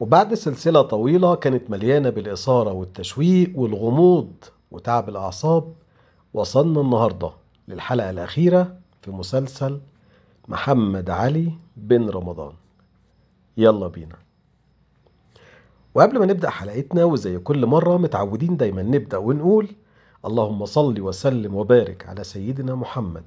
وبعد سلسلة طويلة كانت مليانة بالإثارة والتشويق والغموض وتعب الأعصاب وصلنا النهاردة للحلقة الأخيرة في مسلسل محمد علي بن رمضان يلا بينا وقبل ما نبدأ حلقتنا وزي كل مرة متعودين دايما نبدأ ونقول اللهم صل وسلم وبارك على سيدنا محمد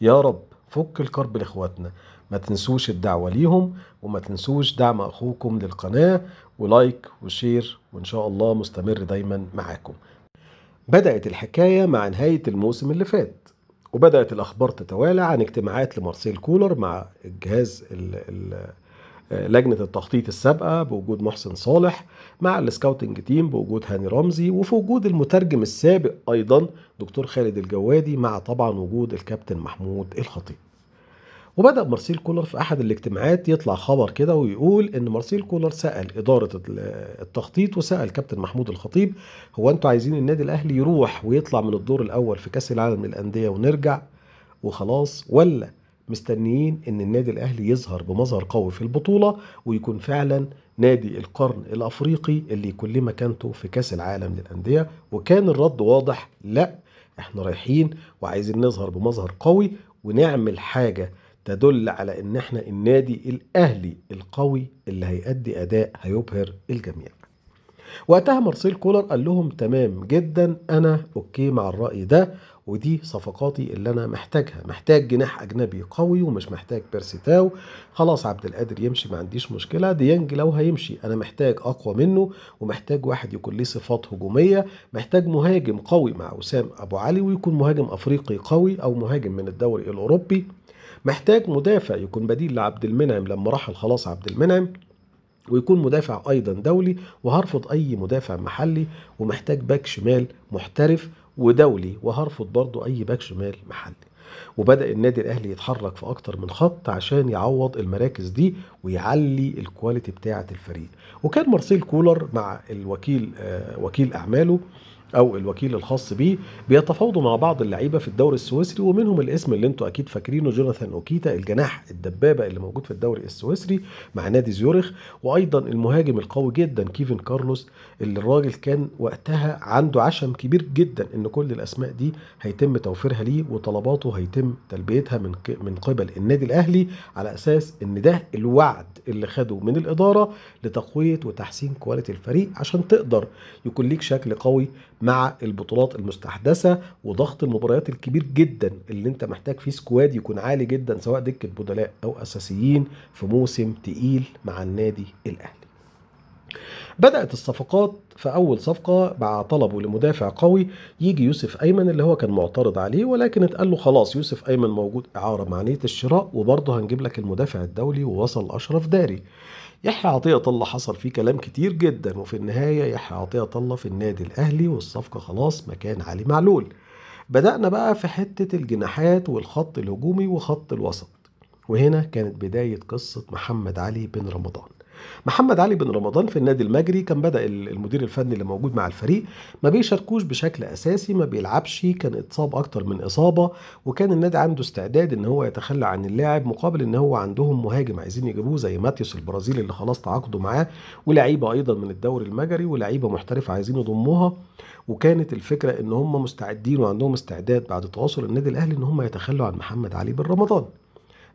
يا رب فك الكرب لاخواتنا ما تنسوش الدعوه ليهم وما تنسوش دعم اخوكم للقناه ولايك وشير وان شاء الله مستمر دايما معاكم بدات الحكايه مع نهايه الموسم اللي فات وبدات الاخبار تتوالى عن اجتماعات لمارسيل كولر مع الجهاز الـ الـ لجنه التخطيط السابقه بوجود محسن صالح مع السكاوتنج تيم بوجود هاني رمزي وفي وجود المترجم السابق ايضا دكتور خالد الجوادي مع طبعا وجود الكابتن محمود الخطيب وبدا مارسيل كولر في احد الاجتماعات يطلع خبر كده ويقول ان مارسيل كولر سال اداره التخطيط وسال كابتن محمود الخطيب هو انتوا عايزين النادي الاهلي يروح ويطلع من الدور الاول في كاس العالم للانديه ونرجع وخلاص ولا مستنيين ان النادي الاهلي يظهر بمظهر قوي في البطوله ويكون فعلا نادي القرن الافريقي اللي يكون ليه مكانته في كاس العالم للانديه وكان الرد واضح لا احنا رايحين وعايزين نظهر بمظهر قوي ونعمل حاجه تدل على ان احنا النادي الاهلي القوي اللي هيأدي اداء هيبهر الجميع وقتها مارسيل كولر قال لهم تمام جدا انا اوكي مع الراي ده ودي صفقاتي اللي انا محتاجها محتاج جناح اجنبي قوي ومش محتاج بيرسيتاو خلاص عبد القادر يمشي ما عنديش مشكله ديانج لو هيمشي انا محتاج اقوى منه ومحتاج واحد يكون ليه صفات هجوميه محتاج مهاجم قوي مع وسام ابو علي ويكون مهاجم افريقي قوي او مهاجم من الدوري الاوروبي محتاج مدافع يكون بديل لعبد المنعم لما راح خلاص عبد المنعم ويكون مدافع ايضا دولي وهرفض اي مدافع محلي ومحتاج باك شمال محترف ودولي وهرفض برضه اي باك شمال محلي وبدا النادي الاهلي يتحرك في اكتر من خط عشان يعوض المراكز دي ويعلي الكواليتي بتاعه الفريق وكان مارسيل كولر مع الوكيل آه، وكيل اعماله او الوكيل الخاص بيه بيتفاوضوا مع بعض اللعيبه في الدوري السويسري ومنهم الاسم اللي انتوا اكيد فاكرينه جوناثان اوكيتا الجناح الدبابه اللي موجود في الدوري السويسري مع نادي زيورخ وايضا المهاجم القوي جدا كيفن كارلوس اللي الراجل كان وقتها عنده عشم كبير جدا ان كل الاسماء دي هيتم توفيرها ليه وطلباته هيتم تلبيتها من من قبل النادي الاهلي على اساس ان ده الوعد اللي خده من الاداره لتقويه وتحسين كواليتي الفريق عشان تقدر يكون ليك شكل قوي مع البطولات المستحدثه وضغط المباريات الكبير جدا اللي انت محتاج فيه سكواد يكون عالي جدا سواء دكه بدلاء او اساسيين في موسم تقيل مع النادي الاهلي بدأت الصفقات فأول صفقة مع طلبه لمدافع قوي يجي يوسف أيمن اللي هو كان معترض عليه ولكن اتقال له خلاص يوسف أيمن موجود إعارة مع نية الشراء وبرضه هنجيب لك المدافع الدولي ووصل أشرف داري يحيى عطية الله حصل فيه كلام كتير جدا وفي النهاية يحيى عطية الله في النادي الأهلي والصفقة خلاص مكان علي معلول بدأنا بقى في حتة الجناحات والخط الهجومي وخط الوسط وهنا كانت بداية قصة محمد علي بن رمضان محمد علي بن رمضان في النادي المجري كان بدا المدير الفني اللي موجود مع الفريق ما بيشاركوش بشكل اساسي ما بيلعبش كان اتصاب اكتر من اصابه وكان النادي عنده استعداد ان هو يتخلى عن اللاعب مقابل ان هو عندهم مهاجم عايزين يجيبوه زي ماتيوس البرازيلي اللي خلاص تعاقدوا معاه ولعيبه ايضا من الدوري المجري ولعيبه محترفه عايزين يضموها وكانت الفكره ان هم مستعدين وعندهم استعداد بعد تواصل النادي الاهلي ان هم يتخلوا عن محمد علي بن رمضان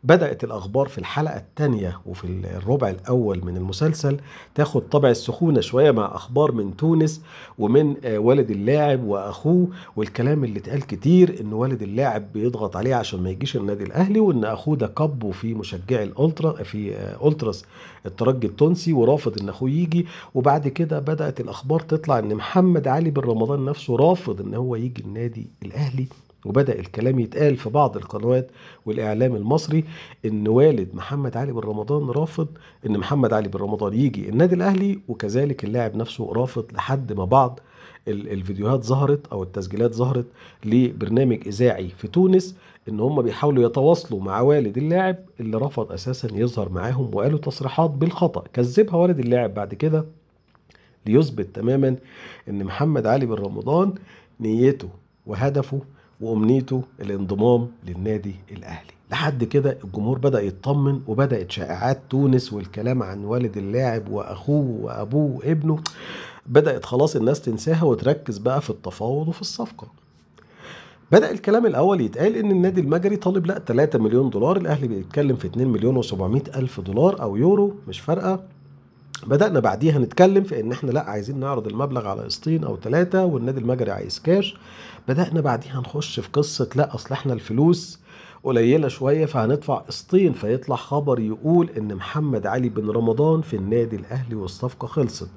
بدأت الأخبار في الحلقة الثانية وفي الربع الأول من المسلسل تاخد طبع السخونة شوية مع أخبار من تونس ومن آه، والد اللاعب وأخوه والكلام اللي اتقال كتير إن والد اللاعب بيضغط عليه عشان ما يجيش النادي الأهلي وإن أخوه ده كبه في مشجعي الألترا في آه، ألتراس الترجي التونسي ورافض إن أخوه يجي وبعد كده بدأت الأخبار تطلع إن محمد علي بن رمضان نفسه رافض إن هو يجي النادي الأهلي وبدأ الكلام يتقال في بعض القنوات والإعلام المصري إن والد محمد علي بن رمضان رافض إن محمد علي بن رمضان يجي النادي الأهلي وكذلك اللاعب نفسه رافض لحد ما بعض الفيديوهات ظهرت أو التسجيلات ظهرت لبرنامج إذاعي في تونس إن هم بيحاولوا يتواصلوا مع والد اللاعب اللي رفض أساسا يظهر معاهم وقالوا تصريحات بالخطأ كذبها والد اللاعب بعد كده ليثبت تماما إن محمد علي بن رمضان نيته وهدفه وامنيته الانضمام للنادي الاهلي لحد كده الجمهور بدا يطمن وبدات شائعات تونس والكلام عن والد اللاعب واخوه وابوه وابنه بدات خلاص الناس تنساها وتركز بقى في التفاوض وفي الصفقه بدأ الكلام الأول يتقال إن النادي المجري طالب لا 3 مليون دولار الأهلي بيتكلم في 2 مليون و700 ألف دولار أو يورو مش فارقة بدأنا بعديها نتكلم في ان احنا لا عايزين نعرض المبلغ على قسطين او ثلاثة والنادي المجري عايز كاش بدأنا بعديها نخش في قصة لا اصل احنا الفلوس قليلة شوية فهندفع قسطين فيطلع خبر يقول إن محمد علي بن رمضان في النادي الأهلي والصفقة خلصت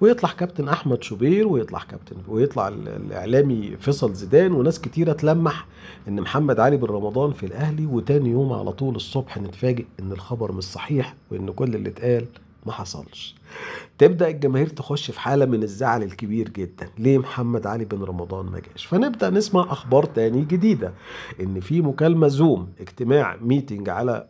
ويطلع كابتن أحمد شوبير ويطلع كابتن ويطلع الإعلامي فيصل زيدان وناس كتيرة تلمح إن محمد علي بن رمضان في الأهلي وتاني يوم على طول الصبح نتفاجئ إن الخبر مش صحيح وإن كل اللي اتقال ما حصلش تبدا الجماهير تخش في حاله من الزعل الكبير جدا ليه محمد علي بن رمضان ما جاش فنبدا نسمع اخبار تاني جديده ان في مكالمه زوم اجتماع ميتنج على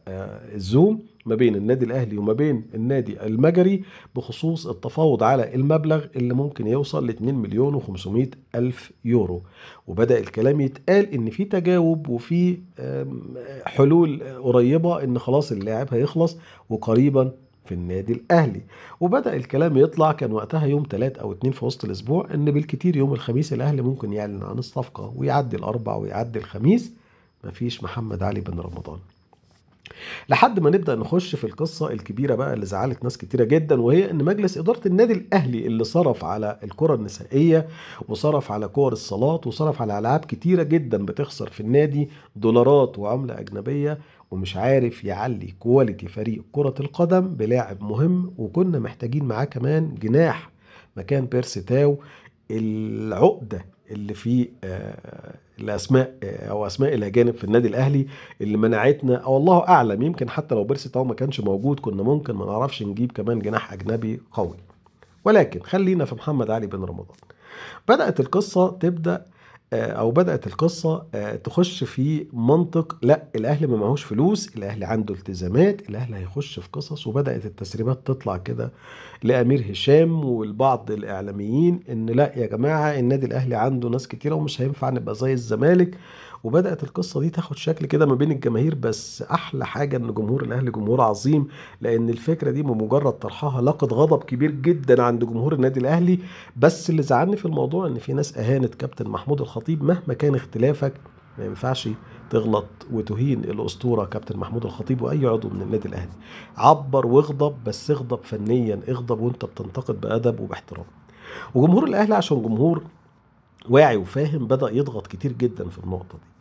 الزوم آه، ما بين النادي الاهلي وما بين النادي المجري بخصوص التفاوض على المبلغ اللي ممكن يوصل ل 2 مليون و500 الف يورو وبدا الكلام يتقال ان في تجاوب وفي حلول قريبه ان خلاص اللاعب هيخلص وقريبا في النادي الاهلي وبدا الكلام يطلع كان وقتها يوم 3 او 2 في وسط الاسبوع ان بالكتير يوم الخميس الاهلي ممكن يعلن عن الصفقه ويعدي الاربع ويعدي الخميس مفيش محمد علي بن رمضان لحد ما نبدا نخش في القصه الكبيره بقى اللي زعلت ناس كتيره جدا وهي ان مجلس اداره النادي الاهلي اللي صرف على الكره النسائيه وصرف على كور الصلاه وصرف على العاب كتيره جدا بتخسر في النادي دولارات وعمله اجنبيه ومش عارف يعلي كواليتي فريق كره القدم بلاعب مهم وكنا محتاجين معاه كمان جناح مكان بيرسي تاو العقده اللي في آه، الاسماء او اسماء الاجانب في النادي الاهلي اللي منعتنا او الله اعلم يمكن حتى لو بيرسي تاو ما كانش موجود كنا ممكن ما نعرفش نجيب كمان جناح اجنبي قوي ولكن خلينا في محمد علي بن رمضان بدات القصه تبدا آه، او بدات القصه آه، تخش في منطق لا الاهل ما معهوش فلوس الاهل عنده التزامات الاهل هيخش في قصص وبدات التسريبات تطلع كده لامير هشام والبعض الاعلاميين ان لا يا جماعه النادي الاهلي عنده ناس كتيره ومش هينفع نبقى زي الزمالك وبدات القصه دي تاخد شكل كده ما بين الجماهير بس احلى حاجه ان جمهور الاهلي جمهور عظيم لان الفكره دي بمجرد طرحها لقت غضب كبير جدا عند جمهور النادي الاهلي بس اللي زعلني في الموضوع ان في ناس اهانت كابتن محمود الخطيب مهما كان اختلافك ما ينفعش تغلط وتهين الاسطوره كابتن محمود الخطيب واي عضو من النادي الاهلي عبر واغضب بس اغضب فنيا اغضب وانت بتنتقد بادب وباحترام وجمهور الاهلي عشان جمهور واعي وفاهم بدا يضغط كتير جدا في النقطه دي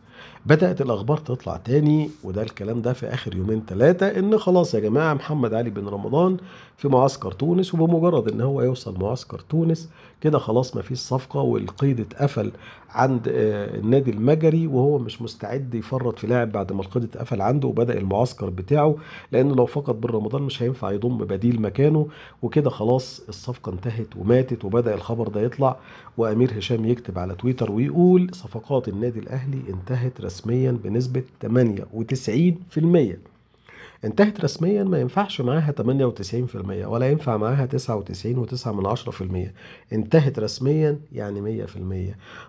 بدأت الأخبار تطلع تاني وده الكلام ده في آخر يومين ثلاثة إن خلاص يا جماعة محمد علي بن رمضان في معسكر تونس وبمجرد إن هو يوصل معسكر تونس كده خلاص مفيش صفقة والقيد اتقفل عند آه، النادي المجري وهو مش مستعد يفرط في لاعب بعد ما القيد اتقفل عنده وبدأ المعسكر بتاعه لأنه لو فقد بن رمضان مش هينفع يضم بديل مكانه وكده خلاص الصفقة انتهت وماتت وبدأ الخبر ده يطلع وأمير هشام يكتب على تويتر ويقول صفقات النادي الأهلي انتهت انتهت رسميا بنسبة 98% انتهت رسميا ما ينفعش معاها 98% ولا ينفع معاها 99.9% انتهت رسميا يعني 100%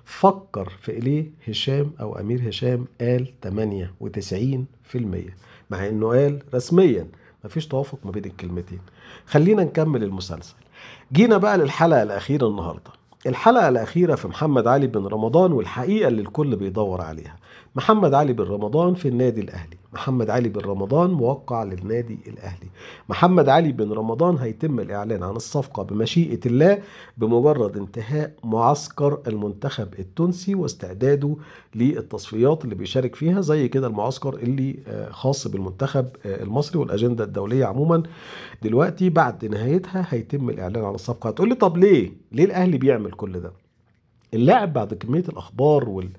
فكر في ليه هشام او امير هشام قال 98% مع انه قال رسميا مفيش توافق ما بين الكلمتين خلينا نكمل المسلسل جينا بقى للحلقة الأخيرة النهارده الحلقة الأخيرة في محمد علي بن رمضان والحقيقة اللي الكل بيدور عليها محمد علي بن رمضان في النادي الأهلي محمد علي بن رمضان موقع للنادي الأهلي محمد علي بن رمضان هيتم الإعلان عن الصفقة بمشيئة الله بمجرد انتهاء معسكر المنتخب التونسي واستعداده للتصفيات اللي بيشارك فيها زي كده المعسكر اللي آه، خاص بالمنتخب آه، المصري والأجندة الدولية عموما دلوقتي بعد نهايتها هيتم الإعلان عن الصفقة هتقول لي طب ليه؟ ليه الأهلي بيعمل كل ده؟ اللاعب بعد كمية الأخبار وال...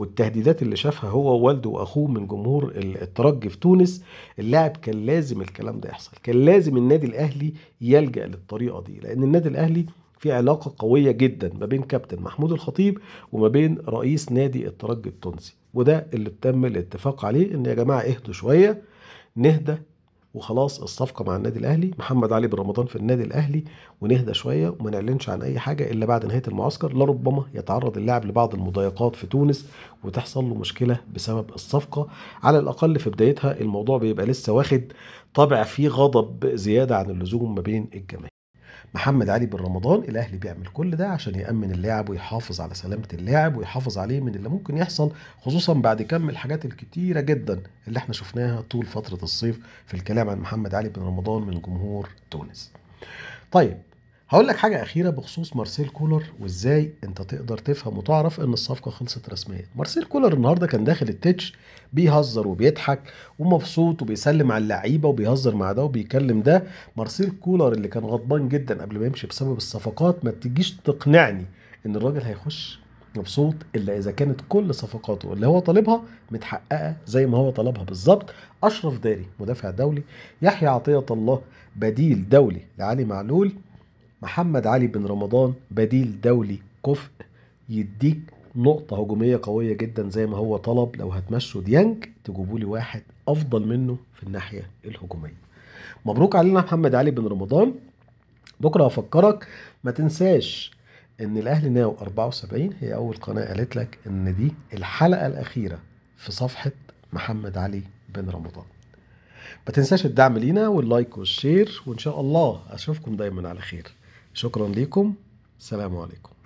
والتهديدات اللي شافها هو ووالده واخوه من جمهور الترجي في تونس اللاعب كان لازم الكلام ده يحصل كان لازم النادي الاهلي يلجا للطريقه دي لان النادي الاهلي في علاقه قويه جدا ما بين كابتن محمود الخطيب وما بين رئيس نادي الترجي التونسي وده اللي تم الاتفاق عليه ان يا جماعه اهدوا شويه نهدى وخلاص الصفقه مع النادي الاهلي محمد علي بن رمضان في النادي الاهلي ونهدى شويه وما نعلنش عن اي حاجه الا بعد نهايه المعسكر لربما يتعرض اللاعب لبعض المضايقات في تونس وتحصل له مشكله بسبب الصفقه على الاقل في بدايتها الموضوع بيبقى لسه واخد طبع فيه غضب زياده عن اللزوم ما بين الجماهير محمد علي بن رمضان الاهلي بيعمل كل ده عشان يامن اللاعب ويحافظ على سلامه اللاعب ويحافظ عليه من اللي ممكن يحصل خصوصا بعد كم الحاجات الكتيره جدا اللي احنا شفناها طول فتره الصيف في الكلام عن محمد علي بن رمضان من جمهور تونس طيب هقول لك حاجة أخيرة بخصوص مارسيل كولر وإزاي أنت تقدر تفهم وتعرف إن الصفقة خلصت رسميا. مارسيل كولر النهاردة كان داخل التتش بيهزر وبيضحك ومبسوط وبيسلم على اللعيبة وبيهزر مع ده وبيكلم ده. مارسيل كولر اللي كان غضبان جدا قبل ما يمشي بسبب الصفقات ما تجيش تقنعني إن الراجل هيخش مبسوط إلا إذا كانت كل صفقاته اللي هو طالبها متحققة زي ما هو طلبها بالظبط. أشرف داري مدافع دولي، يحيى عطية الله بديل دولي لعلي معلول محمد علي بن رمضان بديل دولي كفء يديك نقطة هجومية قوية جدا زي ما هو طلب لو هتمشوا ديانج تجيبوا لي واحد أفضل منه في الناحية الهجومية. مبروك علينا محمد علي بن رمضان بكرة هفكرك ما تنساش إن الأهلي ناو 74 هي أول قناة قالت لك إن دي الحلقة الأخيرة في صفحة محمد علي بن رمضان. ما تنساش الدعم لينا واللايك والشير وإن شاء الله أشوفكم دايما على خير. شكرا لكم السلام عليكم